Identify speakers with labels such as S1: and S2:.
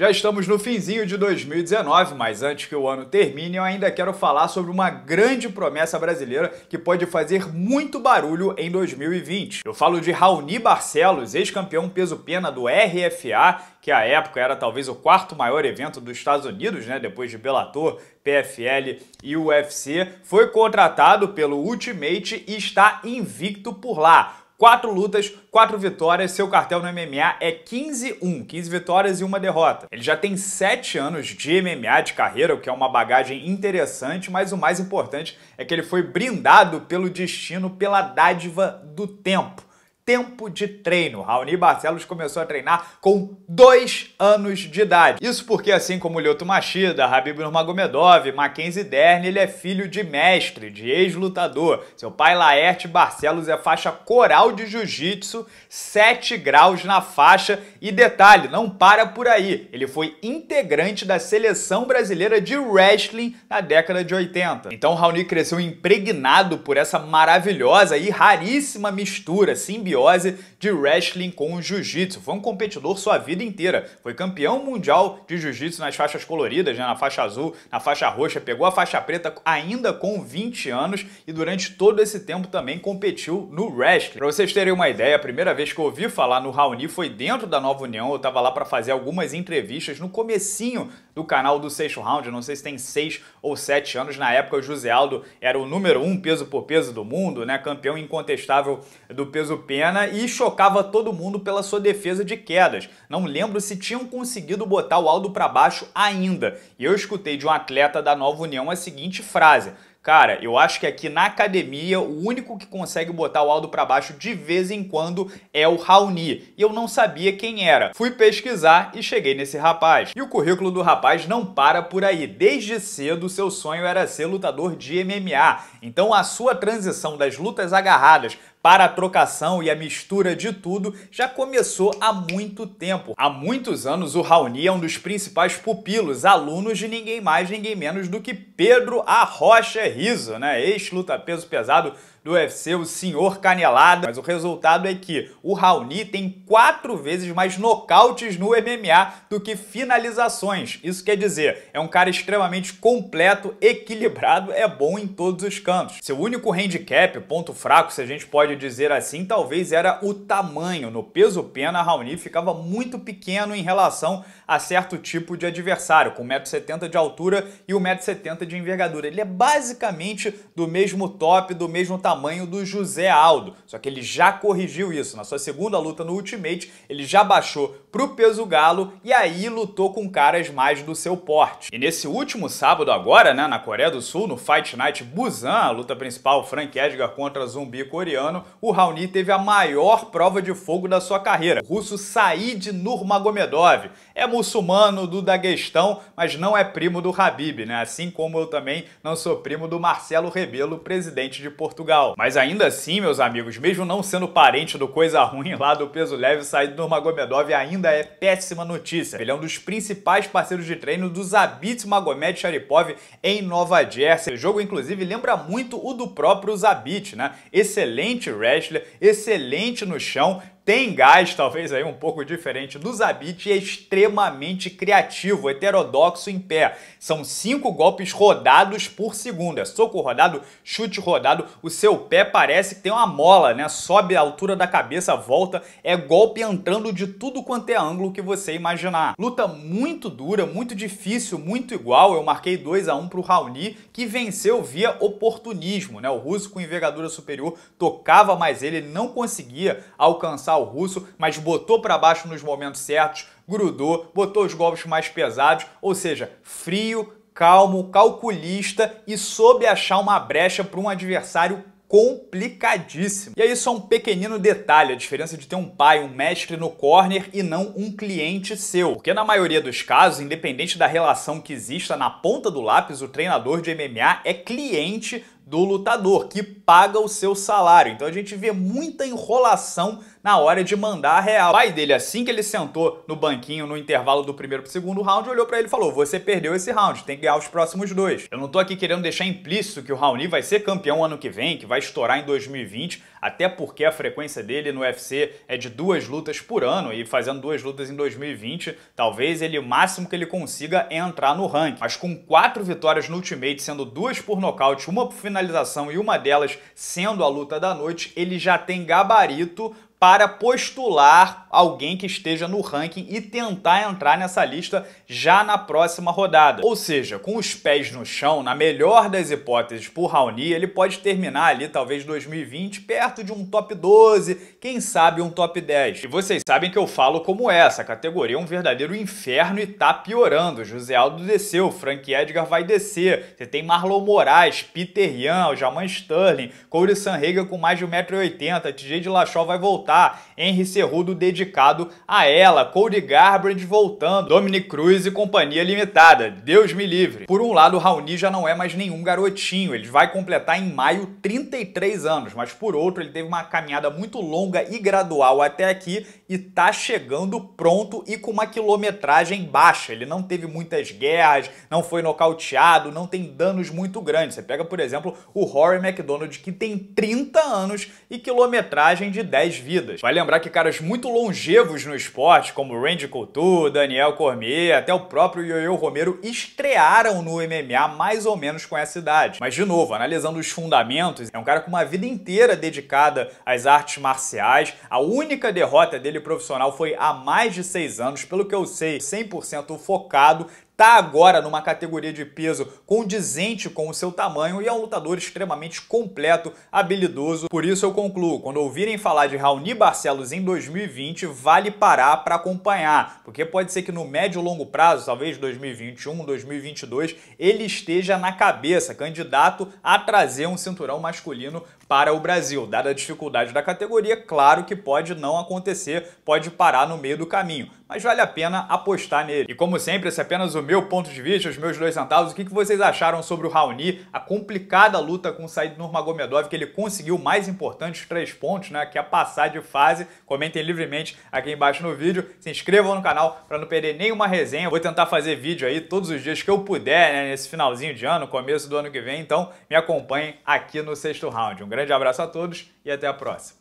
S1: Já estamos no finzinho de 2019, mas antes que o ano termine, eu ainda quero falar sobre uma grande promessa brasileira que pode fazer muito barulho em 2020. Eu falo de Raoni Barcelos, ex-campeão peso-pena do RFA, que à época era talvez o quarto maior evento dos Estados Unidos, né, depois de Bellator, PFL e UFC, foi contratado pelo Ultimate e está invicto por lá. Quatro lutas, quatro vitórias, seu cartel no MMA é 15-1, 15 vitórias e uma derrota. Ele já tem 7 anos de MMA de carreira, o que é uma bagagem interessante, mas o mais importante é que ele foi brindado pelo destino, pela dádiva do tempo tempo de treino. Raoni Barcelos começou a treinar com dois anos de idade. Isso porque, assim como Lyoto Machida, Habib Nurmagomedov, Mackenzie Dern, ele é filho de mestre, de ex-lutador. Seu pai Laerte Barcelos é faixa coral de jiu-jitsu, 7 graus na faixa. E detalhe, não para por aí. Ele foi integrante da seleção brasileira de wrestling na década de 80. Então Raoni cresceu impregnado por essa maravilhosa e raríssima mistura simbiótica simbiose de wrestling com jiu-jitsu. Foi um competidor sua vida inteira. Foi campeão mundial de jiu-jitsu nas faixas coloridas, né, na faixa azul, na faixa roxa, pegou a faixa preta ainda com 20 anos e durante todo esse tempo também competiu no wrestling. Para vocês terem uma ideia, a primeira vez que eu ouvi falar no Raoni foi dentro da Nova União. Eu tava lá para fazer algumas entrevistas no comecinho do canal do Sexto Round, eu não sei se tem 6 ou 7 anos. Na época o José Aldo era o número 1 um peso por peso do mundo, né, campeão incontestável do peso pena e chocava todo mundo pela sua defesa de quedas. Não lembro se tinham conseguido botar o Aldo para baixo ainda. E eu escutei de um atleta da Nova União a seguinte frase: Cara, eu acho que aqui na academia o único que consegue botar o Aldo para baixo de vez em quando é o Raoni, e eu não sabia quem era. Fui pesquisar e cheguei nesse rapaz. E o currículo do rapaz não para por aí. Desde cedo seu sonho era ser lutador de MMA. Então a sua transição das lutas agarradas para a trocação e a mistura de tudo já começou há muito tempo. Há muitos anos o Raoni é um dos principais pupilos, alunos de ninguém mais, ninguém menos do que Pedro Arrocha Riso, né? ex-luta peso pesado do UFC, o senhor Canelada. Mas o resultado é que o Raoni tem quatro vezes mais nocautes no MMA do que finalizações. Isso quer dizer, é um cara extremamente completo, equilibrado, é bom em todos os cantos. Seu único handicap, ponto fraco, se a gente pode dizer assim, talvez era o tamanho. No peso pena, Raoni ficava muito pequeno em relação a certo tipo de adversário, com 1,70m de altura e 1,70m de envergadura. Ele é basicamente do mesmo top, do mesmo tamanho tamanho do José Aldo. Só que ele já corrigiu isso. Na sua segunda luta no Ultimate, ele já baixou pro peso galo e aí lutou com caras mais do seu porte. E nesse último sábado agora, né, na Coreia do Sul, no Fight Night Busan, a luta principal Frank Edgar contra zumbi coreano, o Raoni teve a maior prova de fogo da sua carreira. O russo Said Nurmagomedov é muçulmano do Daguestão, mas não é primo do Habib, né? Assim como eu também não sou primo do Marcelo Rebelo, presidente de Portugal. Mas ainda assim, meus amigos, mesmo não sendo parente do coisa ruim lá do peso leve, Said Nurmagomedov ainda ainda é péssima notícia. Ele é um dos principais parceiros de treino do Zabit Magomed Sharipov em Nova Jersey. O jogo, inclusive, lembra muito o do próprio Zabit, né? Excelente wrestler, excelente no chão, tem gás, talvez aí um pouco diferente do Zabit, e é extremamente criativo, heterodoxo em pé. São cinco golpes rodados por segundo. É soco rodado, chute rodado, o seu pé parece que tem uma mola, né? Sobe a altura da cabeça, volta, é golpe entrando de tudo quanto é ângulo que você imaginar. Luta muito dura, muito difícil, muito igual. Eu marquei 2 a 1 um pro Raoni, que venceu via oportunismo, né? O russo com envergadura superior tocava, mas ele não conseguia alcançar amassar o russo, mas botou para baixo nos momentos certos, grudou, botou os golpes mais pesados, ou seja, frio, calmo, calculista e soube achar uma brecha para um adversário complicadíssimo. E aí só um pequenino detalhe, a diferença de ter um pai, um mestre no corner e não um cliente seu. Porque na maioria dos casos, independente da relação que exista na ponta do lápis, o treinador de MMA é cliente do lutador, que paga o seu salário. Então a gente vê muita enrolação na hora de mandar a real. O pai dele, assim que ele sentou no banquinho no intervalo do primeiro pro segundo round, olhou para ele e falou: Você perdeu esse round, tem que ganhar os próximos dois. Eu não tô aqui querendo deixar implícito que o Raoni vai ser campeão ano que vem, que vai estourar em 2020, até porque a frequência dele no UFC é de duas lutas por ano e fazendo duas lutas em 2020, talvez ele o máximo que ele consiga é entrar no ranking. Mas com quatro vitórias no Ultimate, sendo duas por nocaute, uma por finalização e uma delas sendo a luta da noite, ele já tem gabarito para postular alguém que esteja no ranking e tentar entrar nessa lista já na próxima rodada. Ou seja, com os pés no chão, na melhor das hipóteses por Raoni, ele pode terminar ali talvez 2020 perto de um top 12, quem sabe um top 10. E vocês sabem que eu falo como essa, a categoria é um verdadeiro inferno e tá piorando. José Aldo desceu, Frank Edgar vai descer, você tem Marlon Moraes, Peter Yan, Jaman Sterling, Corey Sanrega com mais de 1,80m, TJ de Lachó vai voltar voltar, tá? Henry Cerrudo dedicado a ela, Cody Garbrandt voltando, Dominic Cruz e companhia limitada, Deus me livre. Por um lado, Raoni já não é mais nenhum garotinho, ele vai completar em maio 33 anos, mas por outro, ele teve uma caminhada muito longa e gradual até aqui e tá chegando pronto e com uma quilometragem baixa. Ele não teve muitas guerras, não foi nocauteado, não tem danos muito grandes. Você pega, por exemplo, o Rory McDonald, que tem 30 anos e quilometragem de 10 vidas. Vai lembrar que caras muito longevos no esporte, como Randy Couture, Daniel Cormier, até o próprio Yoyo Romero estrearam no MMA mais ou menos com essa idade. Mas de novo, analisando os fundamentos, é um cara com uma vida inteira dedicada às artes marciais. A única derrota dele profissional foi há mais de seis anos, pelo que eu sei, 100% focado, está agora numa categoria de peso condizente com o seu tamanho e é um lutador extremamente completo, habilidoso. Por isso eu concluo, quando ouvirem falar de Raoni Barcelos em 2020, vale parar para acompanhar, porque pode ser que no médio e longo prazo, talvez 2021, 2022, ele esteja na cabeça, candidato a trazer um cinturão masculino para o Brasil. Dada a dificuldade da categoria, claro que pode não acontecer, pode parar no meio do caminho, mas vale a pena apostar nele. E como sempre, esse é apenas o meu ponto de vista, os meus dois centavos. O que vocês acharam sobre o Raoni, a complicada luta com o Said Nurmagomedov, que ele conseguiu o mais importante, os três pontos, né, que é passar de fase. Comentem livremente aqui embaixo no vídeo, se inscrevam no canal para não perder nenhuma resenha. Vou tentar fazer vídeo aí todos os dias que eu puder, né, nesse finalzinho de ano, começo do ano que vem, então me acompanhem aqui no sexto round. Um grande grande abraço a todos e até a próxima.